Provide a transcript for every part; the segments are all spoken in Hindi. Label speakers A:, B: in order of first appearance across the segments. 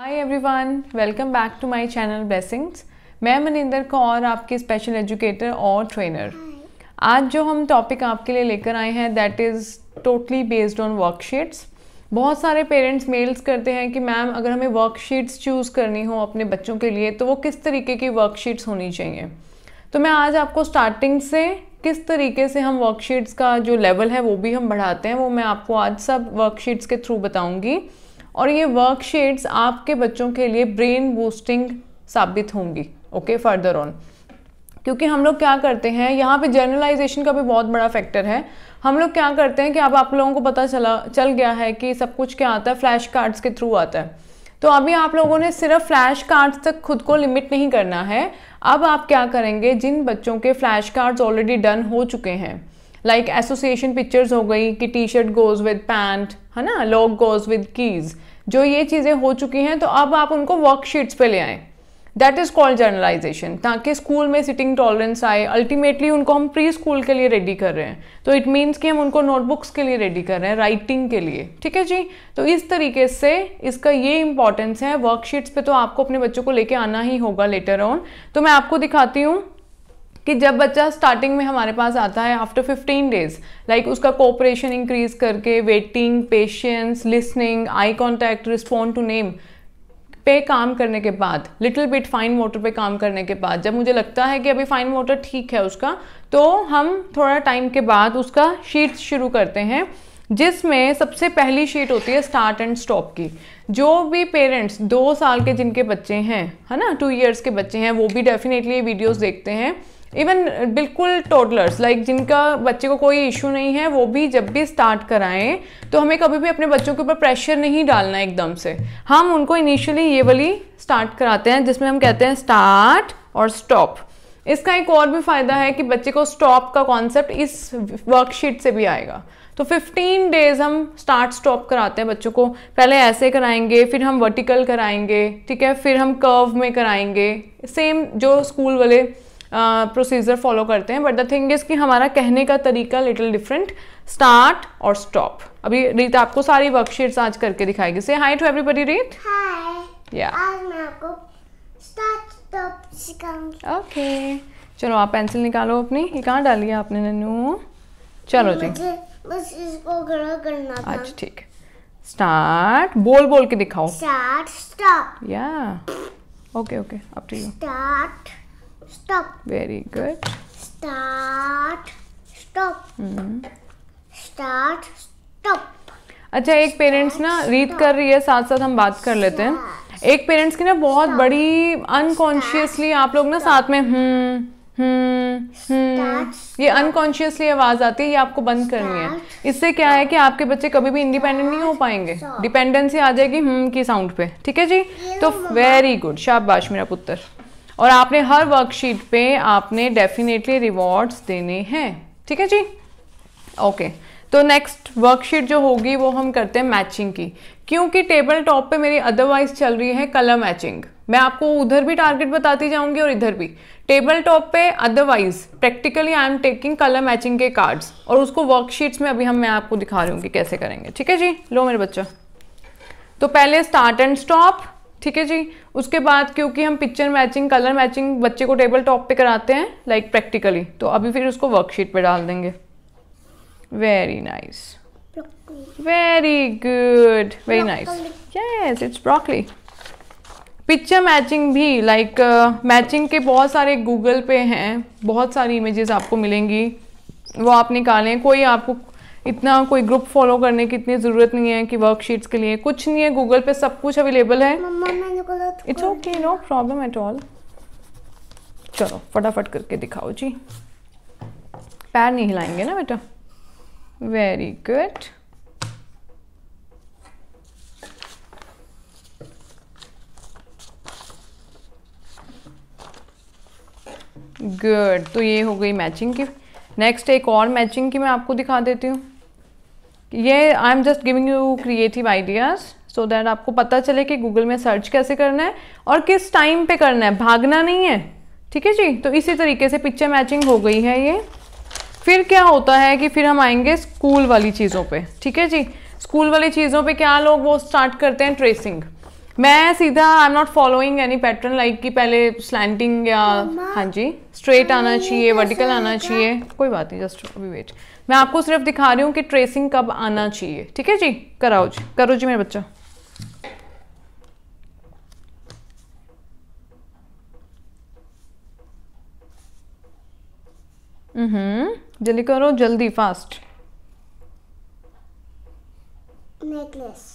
A: High everyone welcome back to my channel blessings मैं मनिंदर कौर आपके स्पेशल एजुकेटर और ट्रेनर आज जो हम टॉपिक आपके लिए लेकर आए हैं that is totally based on worksheets बहुत सारे पेरेंट्स मेल्स करते हैं कि मैम अगर हमें वर्कशीट्स चूज़ करनी हो अपने बच्चों के लिए तो वो किस तरीके की वर्कशीट्स होनी चाहिए तो मैं आज आपको स्टार्टिंग से किस तरीके से हम वर्कशीट्स का जो लेवल है वो भी हम बढ़ाते हैं वो मैं आपको आज सब वर्कशीट्स के थ्रू बताऊँगी और ये वर्कशीट्स आपके बच्चों के लिए ब्रेन बूस्टिंग साबित होंगी ओके फर्दर ऑन क्योंकि हम लोग क्या करते हैं यहाँ पे जर्नलाइजेशन का भी बहुत बड़ा फैक्टर है हम लोग क्या करते हैं कि अब आप लोगों को पता चला चल गया है कि सब कुछ क्या आता है फ्लैश कार्ड्स के थ्रू आता है तो अभी आप लोगों ने सिर्फ फ्लैश कार्ड्स तक खुद को लिमिट नहीं करना है अब आप क्या करेंगे जिन बच्चों के फ्लैश कार्ड्स ऑलरेडी डन हो चुके हैं लाइक एसोसिएशन पिक्चर्स हो गई कि T shirt goes with pant है ना लॉक गोज़ विद कीज़ जो ये चीज़ें हो चुकी हैं तो अब आप उनको वर्कशीट्स पे ले आएँ दैट इज़ कॉल्ड जर्नलाइजेशन ताकि स्कूल में सिटिंग टॉलरेंस आए अल्टीमेटली उनको हम प्री स्कूल के लिए रेडी कर रहे हैं तो इट मीन्स कि हम उनको नोटबुक्स के लिए रेडी कर रहे हैं राइटिंग के लिए ठीक है जी तो इस तरीके से इसका ये इंपॉर्टेंस है वर्कशीट्स पे तो आपको अपने बच्चों को लेके आना ही होगा लेटर ऑन तो मैं आपको दिखाती हूँ कि जब बच्चा स्टार्टिंग में हमारे पास आता है आफ्टर 15 डेज लाइक उसका कोऑपरेशन इंक्रीज करके waiting patience listening eye contact respond to name पे काम करने के बाद लिटिल बिट फाइन मोटर पे काम करने के बाद जब मुझे लगता है कि अभी फाइन मोटर ठीक है उसका तो हम थोड़ा टाइम के बाद उसका शीट शुरू करते हैं जिसमें सबसे पहली शीट होती है स्टार्ट एंड स्टॉप की जो भी पेरेंट्स दो साल के जिनके बच्चे हैं है ना टू इयर्स के बच्चे हैं वो भी डेफिनेटली वीडियोस देखते हैं इवन uh, बिल्कुल टोटलर्स लाइक जिनका बच्चे को कोई इशू नहीं है वो भी जब भी स्टार्ट कराएं तो हमें कभी भी अपने बच्चों के ऊपर प्रेशर नहीं डालना एकदम से हम उनको इनिशियली ये वाली स्टार्ट कराते हैं जिसमें हम कहते हैं स्टार्ट और स्टॉप इसका एक और भी फ़ायदा है कि बच्चे को स्टॉप का कॉन्सेप्ट इस वर्कशीट से भी आएगा तो 15 डेज हम स्टार्ट स्टॉप कराते हैं बच्चों को पहले ऐसे कराएंगे फिर हम वर्टिकल कराएंगे ठीक है फिर हम कर्व में कराएंगे सेम जो स्कूल वाले प्रोसीजर फॉलो करते हैं बट द थिंग इज़ कि हमारा कहने का तरीका लिटिल डिफरेंट स्टार्ट और स्टॉप अभी रीत आपको सारी वर्कशीट्स आज करके दिखाएगी से hi to everybody Reet okay चलो आप पेंसिल निकालो अपनी ये कहाँ डाली है आपने नन्नू चलो जी
B: बस इसको करना था
A: अच्छा ठीक स्टार्ट बोल बोल के दिखाओ
B: स्टार्ट स्टॉप
A: या ओके ओके अब ठीक
B: start stop.
A: Very good.
B: Start, stop. Hmm. Start, stop.
A: अच्छा एक पेरेंट्स ना रीड कर रही है साथ साथ हम बात कर लेते हैं एक पेरेंट्स की ना बहुत बड़ी अनकॉन्शियसली आप लोग ना साथ में हम्म हम्म, हम्म ये अनकॉन्शियसली आवाज आती है ये आपको बंद करनी है इससे क्या है कि आपके बच्चे कभी भी इंडिपेंडेंट नहीं हो पाएंगे डिपेंडेंसी आ जाएगी हम्म की साउंड पे ठीक है जी तो वेरी गुड शाबाश मेरा पुत्र और आपने हर वर्कशीट पे आपने डेफिनेटली रिवॉर्ड्स देने हैं ठीक है जी ओके okay. तो नेक्स्ट वर्कशीट जो होगी वो हम करते हैं मैचिंग की क्योंकि टेबल टॉप पे मेरी अदरवाइज चल रही है कलर मैचिंग मैं आपको उधर भी टारगेट बताती जाऊंगी और इधर भी टेबल टॉप पे otherwise practically I am taking colour matching के कार्ड्स और उसको वर्कशीट्स में अभी हम मैं आपको दिखा रही हूँ कि कैसे करेंगे ठीक है जी लो मेरे बच्चा तो पहले स्टार्ट एंड स्टॉप ठीक है जी उसके बाद क्योंकि हम पिक्चर मैचिंग कलर मैचिंग बच्चे को टेबल टॉप पे कराते हैं लाइक like प्रैक्टिकली तो अभी फिर उसको वर्कशीट पे डाल देंगे very nice very good very nice yes it's broccoli picture matching भी लाइक like, मैचिंग uh, के बहुत सारे गूगल पे हैं बहुत सारी इमेजेस आपको मिलेंगी वो आप निकालें कोई आपको इतना कोई ग्रुप फॉलो करने की इतनी ज़रूरत नहीं है कि वर्कशीट्स के लिए कुछ नहीं है गूगल पे सब कुछ अवेलेबल है it's okay no problem at all चलो फटाफट करके दिखाओ जी पैर नहीं हिलाएंगे ना बेटा वेरी गुड गुड तो ये हो गई मैचिंग की नेक्स्ट एक और मैचिंग की मैं आपको दिखा देती हूँ ये I am just giving you creative ideas so that आपको पता चले कि गूगल में सर्च कैसे करना है और किस टाइम पे करना है भागना नहीं है ठीक है जी तो इसी तरीके से पिक्चर मैचिंग हो गई है ये फिर क्या होता है कि फिर हम आएंगे स्कूल वाली चीज़ों पे ठीक है जी स्कूल वाली चीज़ों पे क्या लोग वो स्टार्ट करते हैं ट्रेसिंग मैं सीधा I am not following any pattern like कि पहले स्लैंटिंग या हाँ जी स्ट्रेट आना चाहिए वर्टिकल आना चाहिए कोई बात नहीं जस्ट अभी वेट मैं आपको सिर्फ दिखा रही हूँ कि ट्रेसिंग कब आना चाहिए ठीक है जी कराओ जी करो जी मेरा बच्चा हम्म, जल्दी करो जल्दी fast necklace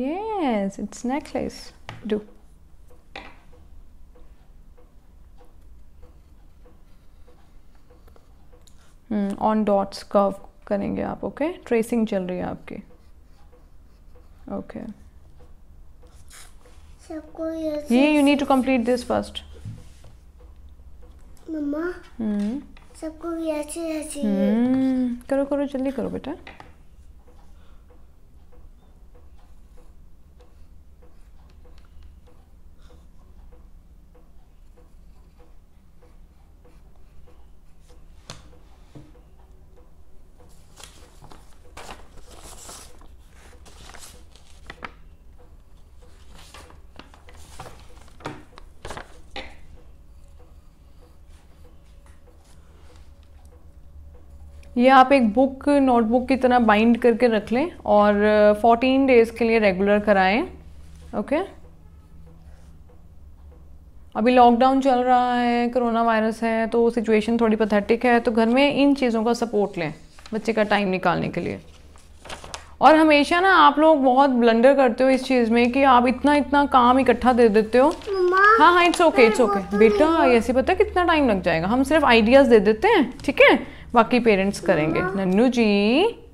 A: yes it's necklace do on dots curve करेंगे आप ओके okay? ट्रेसिंग चल रही है आपकी ओके ये you need to complete this first मम्मा हम्म
B: सबको भी ऐसे ऐसे हम्म।
A: करो करो जल्दी करो बेटा ये आप एक बुक नोटबुक की तरह बाइंड करके रख लें और 14 uh, डेज के लिए रेगुलर कराएं ओके अभी लॉकडाउन चल रहा है कोरोना वायरस है तो सिचुएशन थोड़ी पथेटिक है तो घर में इन चीज़ों का सपोर्ट लें बच्चे का टाइम निकालने के लिए और हमेशा ना आप लोग बहुत ब्लंडर करते हो इस चीज़ में कि आप इतना इतना काम इकट्ठा दे देते हो हाँ हाँ इट्स ओके इट्स ओके बेटा ऐसे पता कितना टाइम लग जाएगा हम सिर्फ आइडियाज़ दे देते हैं ठीक है बाकी पेरेंट्स करेंगे हाँ। नन्नू जी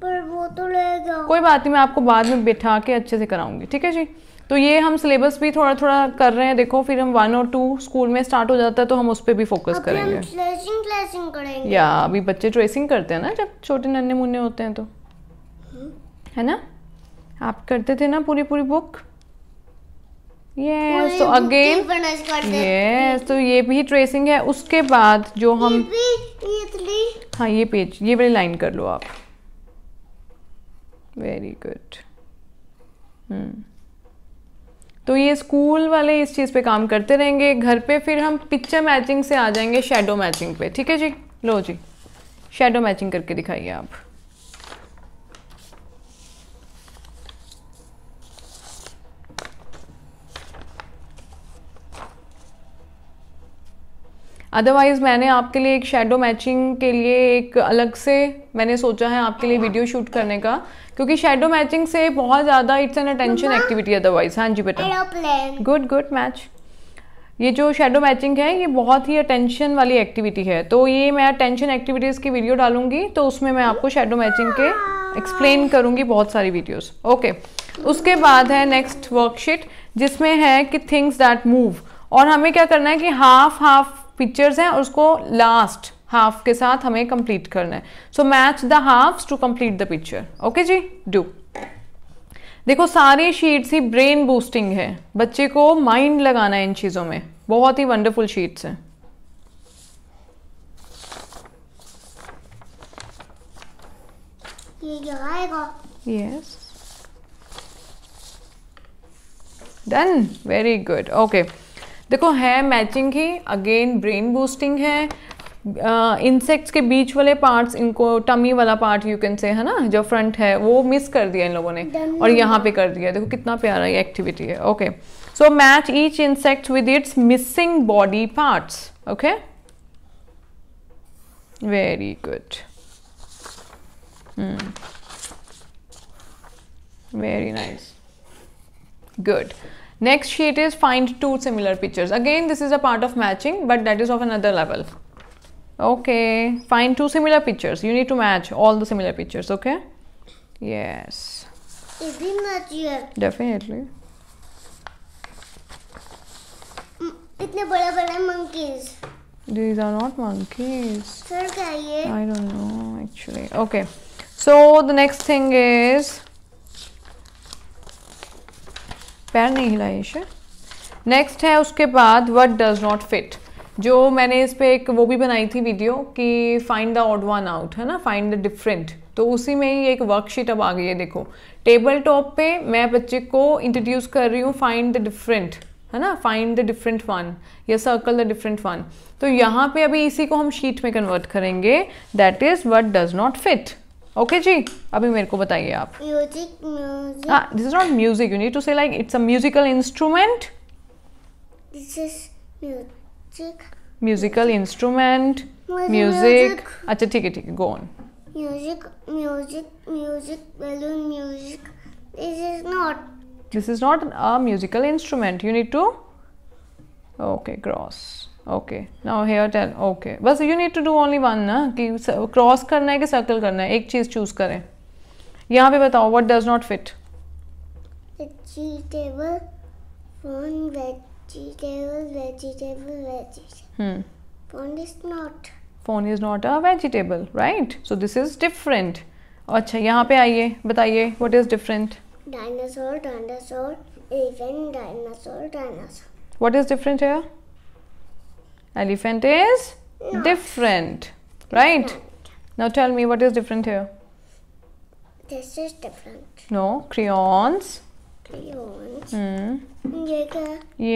B: पर वो तो
A: जाओ कोई बात नहीं मैं आपको बाद में बिठा के अच्छे से कराऊंगी ठीक है जी तो ये हम सिलेबस भी थोड़ा थोड़ा कर रहे हैं देखो फिर हम वन और टू स्कूल में स्टार्ट हो जाता है तो हम उस पर भी फोकस करेंगे ट्रेसिंग ट्रेसिंग करेंगे या अभी बच्चे ट्रेसिंग करते हैं ना जब छोटे नन्हे मुन्ने होते हैं तो हम्म। है ना आप करते थे ना पूरी पूरी बुक यस तो अगेन यस तो ये भी ट्रेसिंग है उसके बाद जो हम हाँ ये पेज ये वाली लाइन कर लो आप वेरी गुड hmm. तो ये स्कूल वाले इस चीज़ पे काम करते रहेंगे घर पे फिर हम पिक्चर मैचिंग से आ जाएंगे शेडो मैचिंग पे ठीक है जी लो जी शेडो मैचिंग करके दिखाइए आप अदरवाइज़ मैंने आपके लिए एक शेडो मैचिंग के लिए एक अलग से मैंने सोचा है आपके लिए वीडियो शूट करने का क्योंकि शेडो मैचिंग से बहुत ज़्यादा it's an attention activity otherwise हाँ जी बेटा गुड गुड मैच ये जो शेडो मैचिंग है ये बहुत ही अटेंशन वाली एक्टिविटी है तो ये मैं अटेंशन एक्टिविटीज़ की वीडियो डालूंगी तो उसमें मैं आपको शेडो मैचिंग के एक्सप्लेन करूंगी बहुत सारी वीडियोस ओके okay. उसके बाद है नेक्स्ट वर्कशीट जिसमें है कि थिंग्स दैट मूव और हमें क्या करना है कि हाफ हाफ पिक्चर्स हैं और उसको लास्ट हाफ के साथ हमें कंप्लीट करना है so match the half to complete the picture okay जी डू देखो सारी शीट्स ही ब्रेन बूस्टिंग है बच्चे को माइंड लगाना है इन चीज़ों में बहुत ही वंडरफुल शीट्स हैं yes done very good okay देखो है मैचिंग ही अगेन ब्रेन बूस्टिंग है इंसेक्ट्स uh, के बीच वाले पार्ट्स इनको टमी वाला पार्ट यू कैन से है ना जो फ्रंट है वो मिस कर दिया इन लोगों ने और यहाँ पे कर दिया देखो कितना प्यारा ये एक्टिविटी है okay so match each insect with its missing body parts okay very good very nice good Next sheet is find two similar pictures. Again, this is a part of matching, but that is of another level. Okay, find two similar pictures. You need to match all the similar pictures, okay? Yes.
B: Is it not here?
A: Definitely.
B: Mm, monkeys.
A: These are not monkeys.
B: Sir, I I
A: don't know actually. Okay. So the next thing is पैर नहीं हिलाया ईशा नेक्स्ट है उसके बाद वट डज़ नॉट फिट जो मैंने इस पर एक वो भी बनाई थी वीडियो कि find the odd one out है ना फाइंड द डिफरेंट तो उसी में ही एक वर्कशीट अब आ गई है देखो टेबल टॉप पे मैं बच्चे को इंट्रोड्यूस कर रही हूँ फाइंड द डिफरेंट है ना फाइंड द डिफरेंट वन या सर्कल द डिफरेंट वन तो यहाँ पे अभी इसी को हम शीट में कन्वर्ट करेंगे that is what does not fit okay जी अभी मेरे को बताइए आप music this is not music you need to say like it's a musical instrument
B: this is
A: musical instrument music अच्छा ठीक है ठीक है go on
B: music music music balloon music this is not
A: this is not a musical instrument you need to okay cross okay now here tell okay बस you need to do only one ना कि क्रॉस करना है कि सर्कल करना है एक चीज़ चूज़ करें यहाँ पे बताओ what does not fit
B: vegetable phone vegetable vegetable vegetable phone is not
A: phone is not a vegetable right so this is different अच्छा यहाँ पे आइए बताइए what is different
B: dinosaur dinosaur even dinosaur dinosaur
A: what is different here Elephant is different, right? Different. Now tell me what is different here?
B: This is different.
A: No, crayons. Crayons. Hmm. ये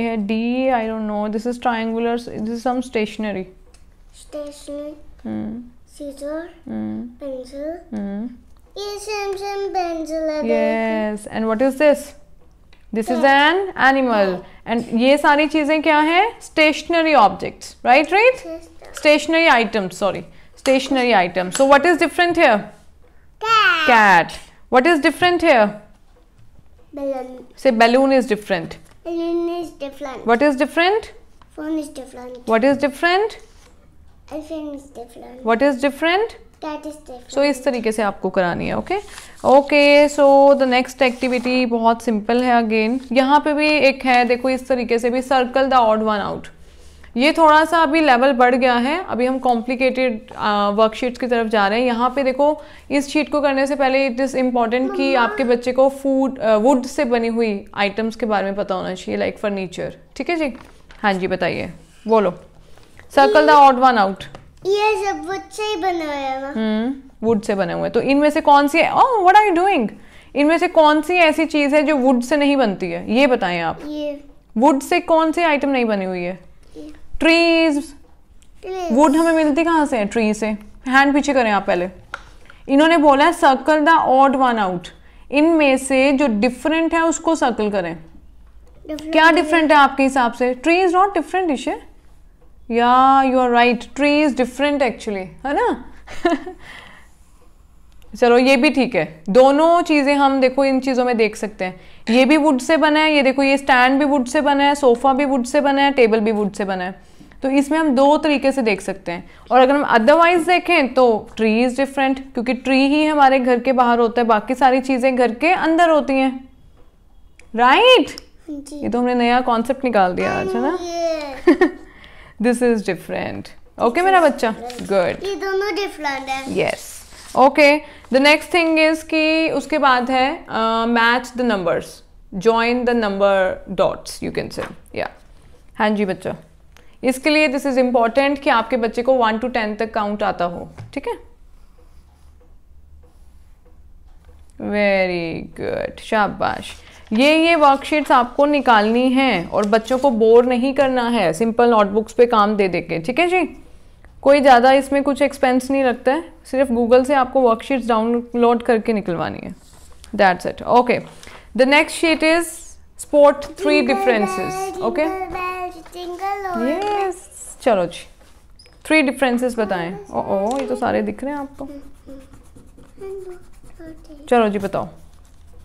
A: है D, I don't know. This is triangular. This is some stationery.
B: Stationery. Hmm. Scissor. Hmm. Pencil. Hmm. Yes, pencil.
A: Yes. And what is this? This is an animal and ये सारी चीजें क्या है stationery object right right stationery item sorry stationery item so what is different here cat what is different here say balloon is different what is different what is different what is different so so, इस तरीके से आपको करानी है okay okay so the next activity बहुत सिंपल है अगेन यहाँ पे भी एक है देखो इस तरीके से भी circle the odd one out ये थोड़ा सा अभी लेवल बढ़ गया है अभी हम कॉम्प्लिकेटेड वर्कशीट्स की तरफ जा रहे हैं यहाँ पे देखो इस शीट को करने से पहले इट इज़ इम्पॉर्टेंट कि आपके बच्चे को फूड वुड से बनी हुई आइटम्स के बारे में पता होना चाहिए लाइक फर्नीचर ठीक है जी हाँ जी बताइए बोलो circle the odd one out
B: ये सब वुड से ही बना हुआ है
A: हम्म वुड से बने हुए तो इनमें से कौन सी oh what are you doing इनमें से कौन सी ऐसी चीज है जो वुड से नहीं बनती है ये बताएं आप ये वुड से कौन सी आइटम नहीं बनी हुई है ट्रीज वुड हमें मिलती कहाँ से है ट्री से हैंड पीछे करें आप पहले इन्होंने बोला है circle the odd one out इनमें से जो डिफरेंट है उसको सर्कल करें different क्या डिफरेंट है आपके हिसाब से tree is not different Ishe या you are right tree is different actually है ना चलो ये भी ठीक है दोनों चीज़ें हम देखो इन चीज़ों में देख सकते हैं ये भी वुड से बना है ये देखो ये स्टैंड भी वुड से बना है सोफ़ा भी वुड से बना है टेबल भी वुड से बना है तो इसमें हम दो तरीके से देख सकते हैं और अगर हम अदरवाइज देखें तो ट्री इज़ डिफरेंट क्योंकि ट्री ही हमारे घर के बाहर होता है बाकी सारी चीज़ें घर के अंदर होती हैं राइट right? हाँ ये तो हमने नया कॉन्सेप्ट निकाल दिया आज है ना हाँ, दिस इज डिफरेंट ओके मेरा बच्चा गुड
B: ये दोनों डिफरेंट है yes
A: okay the next thing is कि उसके बाद है match the numbers join the number dots you can say या हाँ जी बच्चा इसके लिए दिस इज इंपॉर्टेंट कि आपके बच्चे को वन टू टेन तक काउंट आता हो ठीक है वेरी गुड शाबाश ये ये वर्कशीट्स आपको निकालनी है और बच्चों को बोर नहीं करना है सिंपल नोटबुक्स पे काम दे दे के ठीक है जी कोई ज़्यादा इसमें कुछ एक्सपेंस नहीं लगता है सिर्फ गूगल से आपको वर्कशीट्स डाउनलोड करके निकलवानी है that's it okay the next sheet is spot three differences okay चलो जी थ्री डिफरेंसेस बताएं ओ ओ ये तो सारे दिख रहे हैं आपको चलो जी बताओ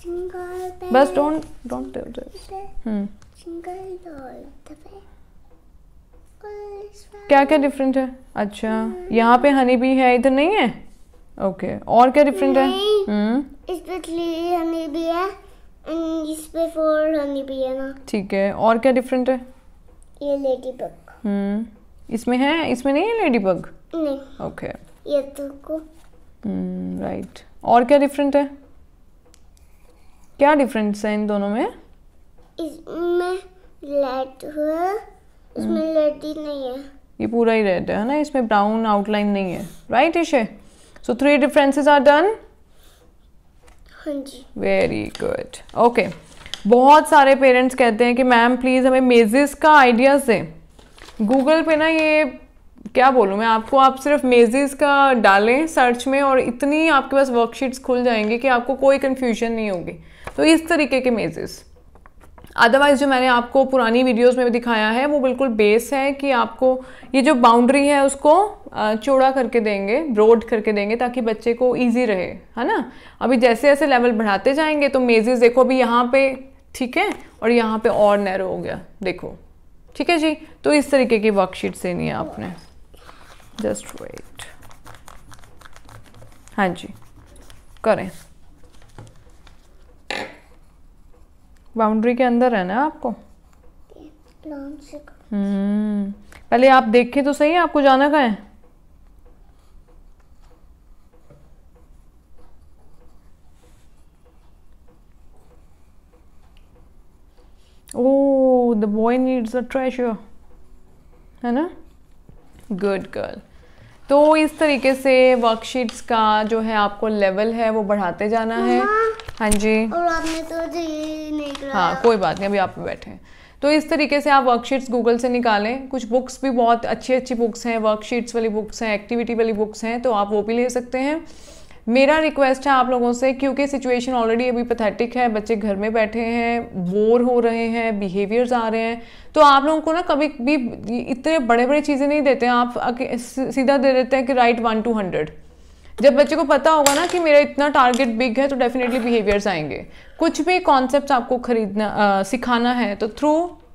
B: बस डोंट
A: डोंट डू दिस क्या क्या डिफरेंट है अच्छा हम्म। यहाँ पे हनी भी है इधर नहीं है ओके okay. और क्या डिफरेंट है हम्म।
B: इस पे हनी भी है इस पे फोर हनी भी है ना
A: ठीक है और क्या डिफरेंट है
B: ये लेडी बग
A: हम्म इसमें है इसमें नहीं है लेडी बग नहीं ओके okay.
B: ये तो को राइट
A: हम्म, right. और क्या डिफरेंट है क्या डिफरेंस है इन दोनों में
B: इसमें रेड है
A: इसमें
B: रेड हम्म। ही नहीं है
A: ये पूरा ही रेड है ना इसमें ब्राउन आउटलाइन नहीं है right Ishe so three differences are done जी वेरी गुड ओके बहुत सारे पेरेंट्स कहते हैं कि मैम प्लीज़ हमें मेजेस का आइडियाज़ दें गूगल पे ना ये क्या बोलूँ मैं आपको आप सिर्फ मेजेस का डालें सर्च में और इतनी आपके पास वर्कशीट्स खुल जाएंगे कि आपको कोई कन्फ्यूजन नहीं होगी तो इस तरीके के मेजेस अदरवाइज जो मैंने आपको पुरानी वीडियोस में भी दिखाया है वो बिल्कुल बेस है कि आपको ये जो बाउंड्री है उसको चौड़ा करके देंगे ब्रॉड करके देंगे ताकि बच्चे को इजी रहे है ना अभी जैसे जैसे लेवल बढ़ाते जाएंगे तो मेजेस देखो अभी यहाँ पे ठीक है और यहाँ पे और नैरो हो गया देखो ठीक है जी तो इस तरीके की वर्कशीट देनी है आपने जस्ट वेट हाँ जी करें बाउंड्री के अंदर रहना है आपको हम्म। पहले आप देखें तो सही है आपको जाना कहा है oh the boy needs a treasure है ना गुड गर्ल तो इस तरीके से वर्कशीट्स का जो है आपको लेवल है वो बढ़ाते जाना है हाँ जी और
B: आपने तो ये नहीं करा हाँ
A: कोई बात नहीं अभी आप बैठे तो इस तरीके से आप वर्कशीट्स गूगल से निकालें कुछ बुक्स भी बहुत अच्छी अच्छी बुक्स हैं वर्कशीट्स वाली बुक्स हैं एक्टिविटी वाली बुक्स हैं तो आप वो भी ले सकते हैं मेरा रिक्वेस्ट है आप लोगों से क्योंकि सिचुएशन ऑलरेडी अभी पैथेटिक है बच्चे घर में बैठे हैं बोर हो रहे हैं बिहेवियर्स आ रहे हैं तो आप लोगों को ना कभी भी इतने बड़े बड़े चीज़ें नहीं देते हैं आप सीधा दे देते हैं कि राइट वन टू हंड्रेड जब बच्चे को पता होगा ना कि मेरा इतना टारगेट बिग है तो डेफिनेटली बिहेवियर्स आएंगे कुछ भी कॉन्सेप्ट आपको खरीदना आ, सिखाना है तो थ्रू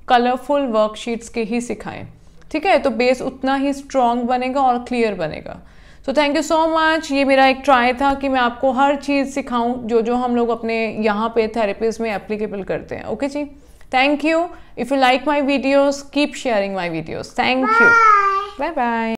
A: कलरफुल वर्कशीट्स के ही सिखाएं ठीक है तो बेस उतना ही स्ट्रॉन्ग बनेगा और क्लियर बनेगा so thank you so much ये मेरा एक ट्राई था कि मैं आपको हर चीज़ सिखाऊं जो जो हम लोग अपने यहाँ पे थेरेपीज में एप्लीकेबल करते हैं ओके जी Thank you. If you like my videos, keep sharing my videos. Thank bye. you. Bye bye.